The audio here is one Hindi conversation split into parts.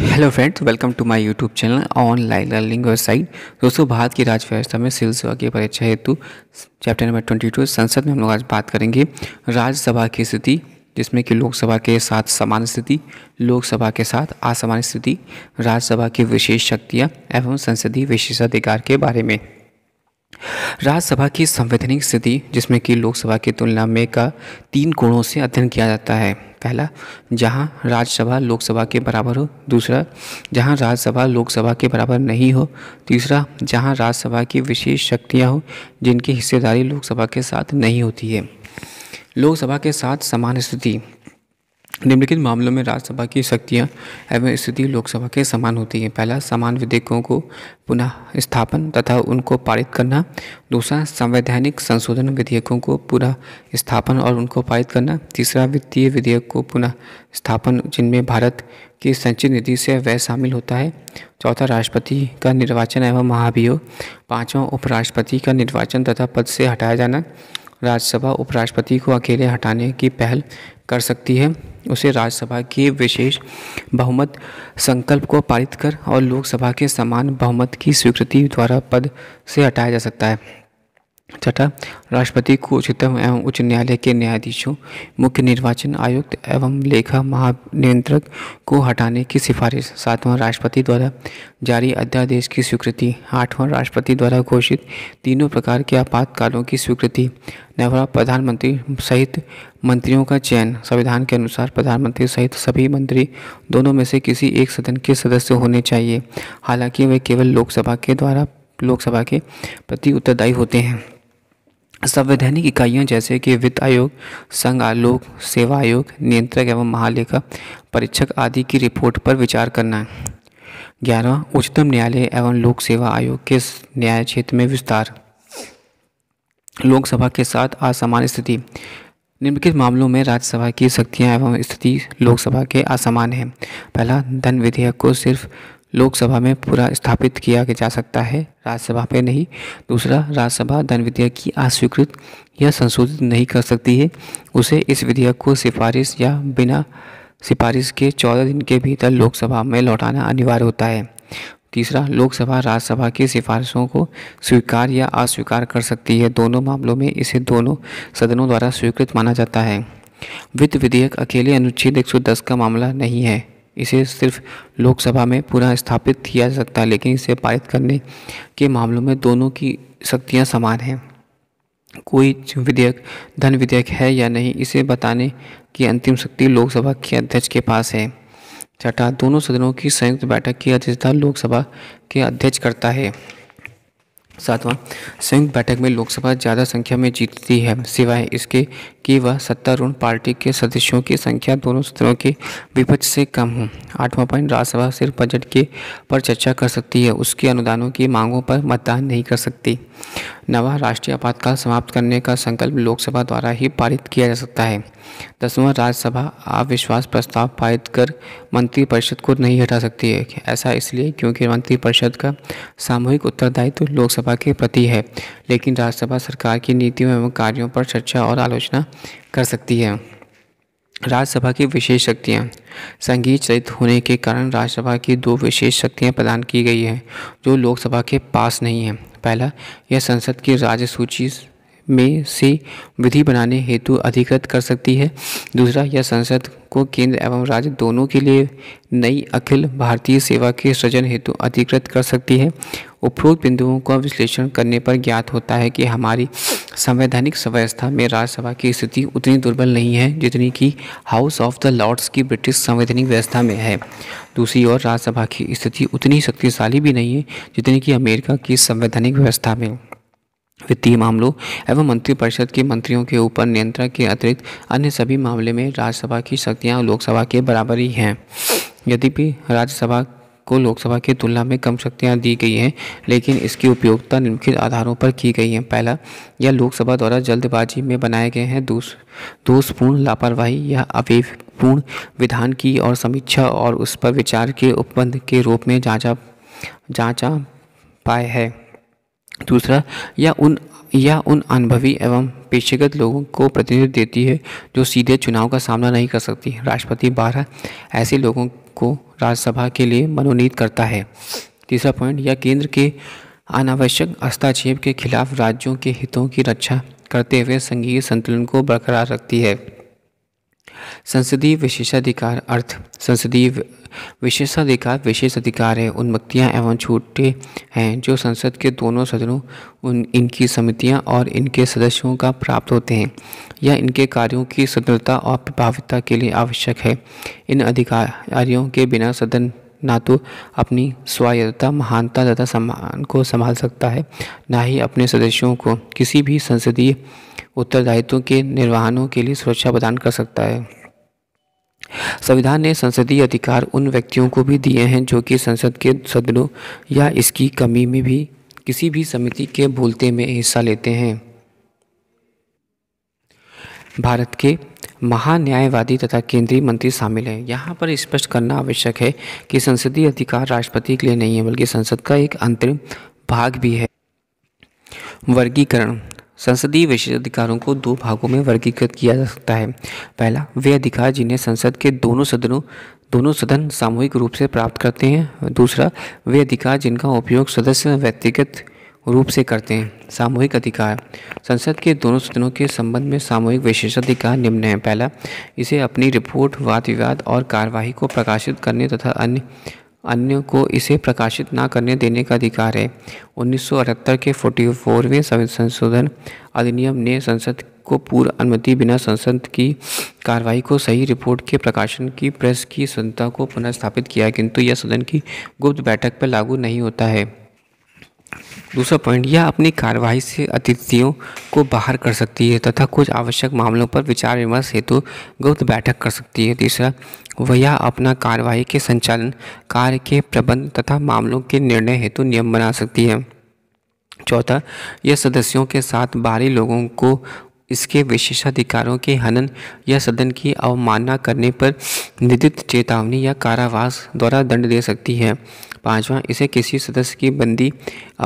hello friends welcome to my YouTube channel online learning website दोस्तों भारत की राज्य व्यवस्था में सिविल सेवा की परीक्षा हेतु चैप्टर नंबर ट्वेंटी टू संसद में हम लोग आज बात करेंगे राज्यसभा की स्थिति जिसमें कि लोकसभा के साथ समान स्थिति लोकसभा के साथ असमान स्थिति राज्यसभा की विशेष शक्तियाँ एवं संसदीय विशेषाधिकार के बारे में राज्यसभा की संवैधानिक स्थिति जिसमें कि लोकसभा की तुलना में का तीन कोणों से अध्ययन किया जाता है पहला जहां राज्यसभा लोकसभा के बराबर हो दूसरा जहां राज्यसभा लोकसभा के बराबर नहीं हो तीसरा जहां राज्यसभा की विशेष शक्तियां हो जिनकी हिस्सेदारी लोकसभा के साथ नहीं होती है लोकसभा के साथ समान स्थिति निम्नलिखित मामलों में राज्यसभा की शक्तियाँ एवं स्थिति लोकसभा के समान होती है पहला समान विधेयकों को पुनः स्थापन तथा उनको पारित करना दूसरा संवैधानिक संशोधन विधेयकों को पुनः स्थापन और उनको पारित करना तीसरा वित्तीय विधेयक को पुनः स्थापन जिनमें भारत की संचित निधि से व्यय शामिल होता है चौथा राष्ट्रपति का निर्वाचन एवं महाभियोग पाँचवा उपराष्ट्रपति का निर्वाचन तथा पद से हटाया जाना राज्यसभा उपराष्ट्रपति को अकेले हटाने की पहल कर सकती है उसे राज्यसभा की विशेष बहुमत संकल्प को पारित कर और लोकसभा के समान बहुमत की स्वीकृति द्वारा पद से हटाया जा सकता है छठा राष्ट्रपति को उच्चतम एवं उच्च न्यायालय के न्यायाधीशों मुख्य निर्वाचन आयुक्त एवं लेखा महानियंत्रक को हटाने की सिफारिश सातवां राष्ट्रपति द्वारा जारी अध्यादेश की स्वीकृति आठवां राष्ट्रपति द्वारा घोषित तीनों प्रकार के आपातकालों की स्वीकृति नवरा प्रधानमंत्री सहित मंत्रियों का चयन संविधान के अनुसार प्रधानमंत्री सहित सभी मंत्री दोनों में से किसी एक सदन के सदस्य होने चाहिए हालांकि वे केवल लोकसभा के द्वारा लोकसभा के प्रति उत्तरदायी होते हैं संवैधानिक इकाइयों जैसे कि वित्त आयोग संघ आलोक सेवा आयोग नियंत्रक एवं महालेखा परीक्षक आदि की रिपोर्ट पर विचार करना है ग्यारह उच्चतम न्यायालय एवं लोक सेवा आयोग के न्याय क्षेत्र में विस्तार लोकसभा के साथ असमान स्थिति निम्नलिखित मामलों में राज्यसभा की शक्तियां एवं स्थिति लोकसभा के असमान है पहला धन विधेयक को सिर्फ लोकसभा में पूरा स्थापित किया जा सकता है राज्यसभा पे नहीं दूसरा राज्यसभा धन विधेयक की अस्वीकृत या संशोधित नहीं कर सकती है उसे इस विधेयक को सिफारिश या बिना सिफारिश के चौदह दिन के भीतर लोकसभा में लौटाना अनिवार्य होता है तीसरा लोकसभा राज्यसभा की सिफारिशों को स्वीकार या अस्वीकार कर सकती है दोनों मामलों में इसे दोनों सदनों द्वारा स्वीकृत माना जाता है वित्त विधेयक अकेले अनुच्छेद 110 का मामला नहीं है इसे सिर्फ लोकसभा में पुनः स्थापित किया जा सकता है लेकिन इसे पारित करने के मामलों में दोनों की शक्तियाँ समान हैं कोई विधेयक धन विधेयक है या नहीं इसे बताने की अंतिम शक्ति लोकसभा के अध्यक्ष के पास है छठा दोनों सदनों की संयुक्त बैठक की अध्यक्षता लोकसभा के अध्यक्ष करता है सातवां संयुक्त बैठक में लोकसभा ज़्यादा संख्या में जीतती है सिवाय इसके कि वह सत्तारूढ़ पार्टी के सदस्यों की संख्या दोनों सत्रों के विपक्ष से कम हो आठवां पॉइंट राज्यसभा सिर्फ बजट के पर चर्चा कर सकती है उसके अनुदानों की मांगों पर मतदान नहीं कर सकती नवा राष्ट्रीय आपातकाल समाप्त करने का संकल्प लोकसभा द्वारा ही पारित किया जा सकता है दसवां राज्यसभा अविश्वास प्रस्ताव पारित कर मंत्रिपरिषद को नहीं हटा सकती है ऐसा इसलिए क्योंकि मंत्रिपरिषद का सामूहिक उत्तरदायित्व लोकसभा राज्यसभा के प्रति है लेकिन राज्यसभा सरकार की नीतियों एवं कार्यों पर चर्चा और आलोचना कर सकती है राज्यसभा की विशेष शक्तियाँ संगीत चरित होने के कारण राज्यसभा की दो विशेष शक्तियाँ प्रदान की गई हैं जो लोकसभा के पास नहीं हैं पहला यह संसद की राज्य सूची में से विधि बनाने हेतु अधिकृत कर सकती है दूसरा यह संसद को केंद्र एवं राज्य दोनों के लिए नई अखिल भारतीय सेवा के सृजन हेतु अधिकृत कर सकती है उपरोक्त बिंदुओं का विश्लेषण करने पर ज्ञात होता है कि हमारी संवैधानिक व्यवस्था में राज्यसभा की स्थिति उतनी दुर्बल नहीं है जितनी कि हाउस ऑफ द लॉर्ड्स की ब्रिटिश संवैधानिक व्यवस्था में है दूसरी ओर राज्यसभा की स्थिति उतनी शक्तिशाली भी नहीं है जितनी कि अमेरिका की संवैधानिक व्यवस्था में वित्तीय मामलों एवं मंत्रिपरिषद के मंत्रियों के ऊपर नियंत्रण के अतिरिक्त अन्य सभी मामले में राज्यसभा की शक्तियाँ लोकसभा के बराबर ही हैं यदि भी राज्यसभा को लोकसभा की तुलना में कम शक्तियाँ दी गई हैं लेकिन इसकी उपयोगिता निम्नलिखित आधारों पर की गई है पहला यह लोकसभा द्वारा जल्दबाजी में बनाए गए हैं दोष दोषपूर्ण लापरवाही या अवेपूर्ण विधान की और समीक्षा और उस पर विचार के उपबंध के रूप में जांचा जांचा पाए है दूसरा या उन या उन अनुभवी एवं पेशेगत लोगों को प्रतिनिधित्व देती है जो सीधे चुनाव का सामना नहीं कर सकती राष्ट्रपति बारह ऐसे लोगों को राज्यसभा के लिए मनोनीत करता है तीसरा पॉइंट या केंद्र के अनावश्यक हस्ताक्षेप के खिलाफ राज्यों के हितों की रक्षा करते हुए संघीय संतुलन को बरकरार रखती है संसदीय विशेषाधिकार अर्थ संसदीय विशेषाधिकार विशेष अधिकार है मुक्तियाँ एवं छूटे हैं जो संसद के दोनों सदनों उन इनकी समितियाँ और इनके सदस्यों का प्राप्त होते हैं यह इनके कार्यों की स्वतंत्रता और प्रभाविता के लिए आवश्यक है इन अधिकारियों के बिना सदन ना तो अपनी स्वायत्तता महानता तथा सम्मान को संभाल सकता है ना ही अपने सदस्यों को किसी भी संसदीय उत्तरदायित्व के निर्वाहनों के लिए सुरक्षा प्रदान कर सकता है संविधान ने संसदीय अधिकार उन व्यक्तियों को भी दिए हैं जो कि संसद के सदनों या इसकी कमी में भी किसी भी समिति के बोलते में हिस्सा लेते हैं भारत के महान्यायवादी तथा केंद्रीय मंत्री शामिल हैं यहाँ पर स्पष्ट करना आवश्यक है कि संसदीय अधिकार राष्ट्रपति के लिए नहीं है बल्कि संसद का एक अंतरिम भाग भी है वर्गीकरण संसदीय विशेषाधिकारों को दो भागों में वर्गीकृत किया जा सकता है पहला वे अधिकार जिन्हें संसद के दोनों सदनों दोनों सदन सामूहिक रूप से प्राप्त करते हैं दूसरा वे अधिकार जिनका उपयोग सदस्य व्यक्तिगत रूप से करते हैं सामूहिक अधिकार संसद के दोनों सदनों के संबंध में सामूहिक विशेषाधिकार निम्न है पहला इसे अपनी रिपोर्ट वाद विवाद और कार्यवाही को प्रकाशित करने तथा अन्य अन्य को इसे प्रकाशित ना करने देने का अधिकार है उन्नीस के फोर्टी फोरवें संशोधन अधिनियम ने संसद को पूर्व अनुमति बिना संसद की कार्रवाई को सही रिपोर्ट के प्रकाशन की प्रेस की संता को पुनर्स्थापित किया किंतु यह सदन की गुप्त बैठक पर लागू नहीं होता है दूसरा पॉइंट यह अपनी कार्रवाई से अतिथियों को बाहर कर सकती है तथा कुछ आवश्यक मामलों पर विचार विमर्श हेतु गुप्त बैठक कर सकती है तीसरा वह अपना कार्रवाई के संचालन कार्य के प्रबंध तथा मामलों के निर्णय हेतु नियम बना सकती है चौथा यह सदस्यों के साथ बाहरी लोगों को इसके विशेषाधिकारों के हनन या सदन की अवमानना करने पर निदित चेतावनी या कारावास द्वारा दंड दे सकती है पांचवा इसे किसी सदस्य की बंदी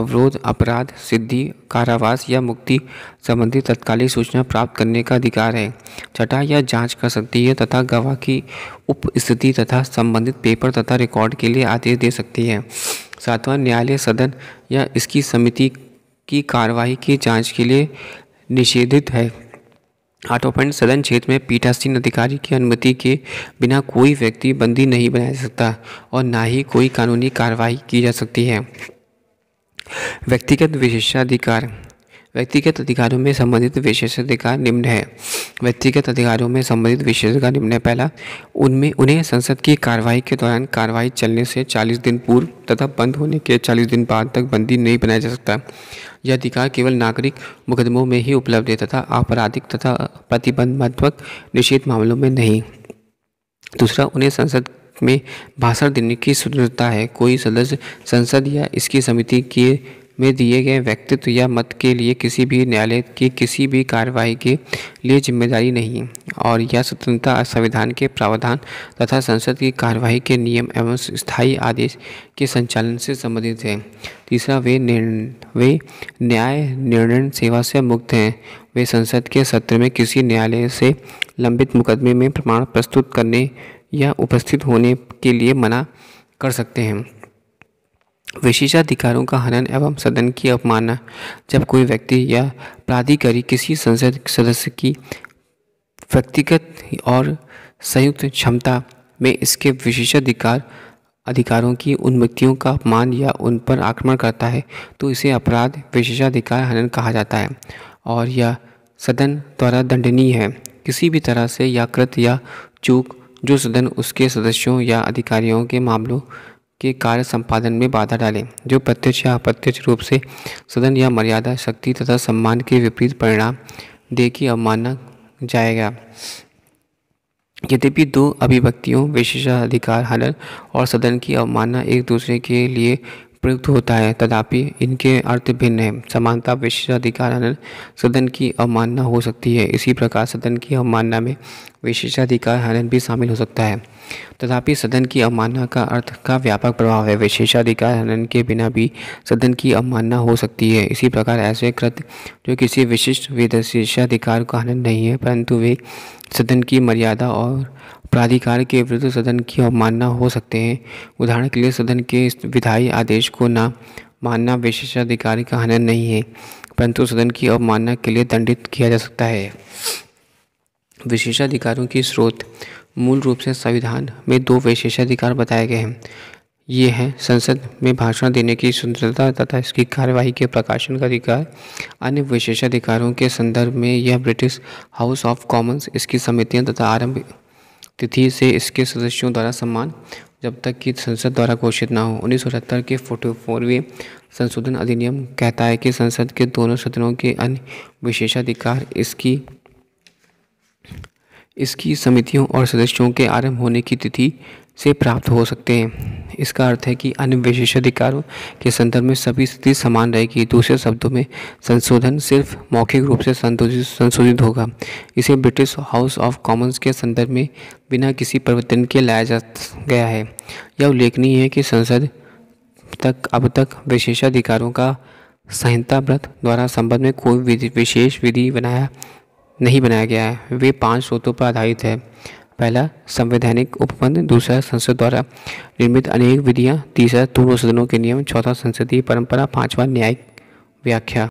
अवरोध अपराध सिद्धि कारावास या मुक्ति संबंधी तत्कालीन सूचना प्राप्त करने का अधिकार है छठा यह जांच कर सकती है तथा गवाह की उपस्थिति तथा संबंधित पेपर तथा रिकॉर्ड के लिए आदेश दे सकती है सातवां न्यायालय सदन या इसकी समिति की कार्रवाई की जांच के लिए निषेधित है आठ पॉइंट सदन क्षेत्र में पीठासीन अधिकारी की अनुमति के बिना कोई व्यक्ति बंदी नहीं बनाया जा सकता और ना ही कोई कानूनी कार्रवाई की जा सकती है व्यक्तिगत विशेषाधिकार व्यक्तिगत अधिकारों में संबंधित विशेषाधिकार निम्न है व्यक्तिगत अधिकारों में संबंधित विशेषाधिकार निम्न है पहला उनमें उन्हें संसद की कार्रवाई के दौरान कार्रवाई चलने से 40 दिन पूर्व तथा बंद होने के 40 दिन बाद तक बंदी नहीं बनाया जा सकता यह अधिकार केवल नागरिक मुकदमों में ही उपलब्ध है तथा आपराधिक तथा प्रतिबंधात्मक निषेध मामलों में नहीं दूसरा उन्हें संसद में भाषण देने की स्वतंत्रता है कोई सदस्य संसद या इसकी समिति के में दिए गए व्यक्तित्व या मत के लिए किसी भी न्यायालय की किसी भी कार्रवाई के लिए जिम्मेदारी नहीं और यह स्वतंत्रता संविधान के प्रावधान तथा संसद की कार्रवाई के नियम एवं स्थायी आदेश के संचालन से संबंधित है तीसरा वे वे न्याय निर्णय सेवा से मुक्त हैं वे संसद के सत्र में किसी न्यायालय से लंबित मुकदमे में प्रमाण प्रस्तुत करने या उपस्थित होने के लिए मना कर सकते हैं विशेषाधिकारों का हनन एवं सदन की अवमानना जब कोई व्यक्ति या प्राधिकारी किसी संसद सदस्य की व्यक्तिगत और संयुक्त क्षमता में इसके विशेषाधिकार अधिकारों की उन्मुक्तियों का अपमान या उन पर आक्रमण करता है तो इसे अपराध विशेषाधिकार हनन कहा जाता है और यह सदन द्वारा दंडनीय है किसी भी तरह से या कृत या चूक जो सदन उसके सदस्यों या अधिकारियों के मामलों के कार्य संपादन में बाधा डालें जो प्रत्यक्ष या अप्रत्यक्ष रूप से सदन या मर्यादा शक्ति तथा सम्मान के विपरीत परिणाम दे की अवमानना जाएगा यद्यपि दो अभिव्यक्तियों विशेषाधिकार हनन और सदन की अवमानना एक दूसरे के लिए प्रयुक्त होता है तथापि इनके अर्थ भिन्न हैं समानता विशेषाधिकार सदन की अवमानना हो सकती है इसी प्रकार सदन की अवमानना में विशेषाधिकार हनन भी शामिल हो सकता है तथापि सदन की अवमानना का अर्थ का व्यापक प्रभाव है विशेषाधिकार हनन के बिना भी सदन की अवमानना हो सकती है इसी प्रकार ऐसे कृत्य जो किसी विशिष्ट विशेषाधिकार का हनन नहीं है परंतु वे सदन की मर्यादा और प्राधिकार के विरुद्ध सदन की अवमानना हो सकते हैं उदाहरण के लिए सदन के विधायी आदेश को ना मानना विशेषाधिकार का हनन नहीं है परंतु सदन की अवमानना के लिए दंडित किया जा सकता है विशेषाधिकारों की स्रोत मूल रूप से संविधान में दो विशेषाधिकार बताए गए हैं ये हैं संसद में भाषण देने की स्वतंत्रता तथा इसकी कार्यवाही के प्रकाशन का अधिकार अन्य विशेषाधिकारों के संदर्भ में यह ब्रिटिश हाउस ऑफ कॉमन्स इसकी समितियां तथा आरंभ तिथि से इसके सदस्यों द्वारा सम्मान जब तक कि संसद द्वारा घोषित ना हो उन्नीस के फोर्टी फोरवे संशोधन अधिनियम कहता है कि संसद के दोनों सदनों के अन्य विशेषाधिकार इसकी इसकी समितियों और सदस्यों के आरंभ होने की तिथि से प्राप्त हो सकते हैं इसका अर्थ है कि अन्य विशेषाधिकारों के संदर्भ में सभी स्थिति समान रहेगी दूसरे शब्दों में संशोधन सिर्फ मौखिक रूप से संशोधित होगा इसे ब्रिटिश हाउस ऑफ कॉमन्स के संदर्भ में बिना किसी परिवर्तन के लाया जा गया है यह उल्लेखनीय है कि संसद तक अब तक विशेषाधिकारों का संहिता व्रत द्वारा संबंध में कोई विशेष विधि बनाया नहीं बनाया गया है वे पांच स्रोतों पर आधारित है पहला संवैधानिक उपबंध दूसरा संसद द्वारा निर्मित अनेक विधियाँ तीसरा दोनों सदनों के नियम चौथा संसदीय परंपरा पांचवा न्यायिक व्याख्या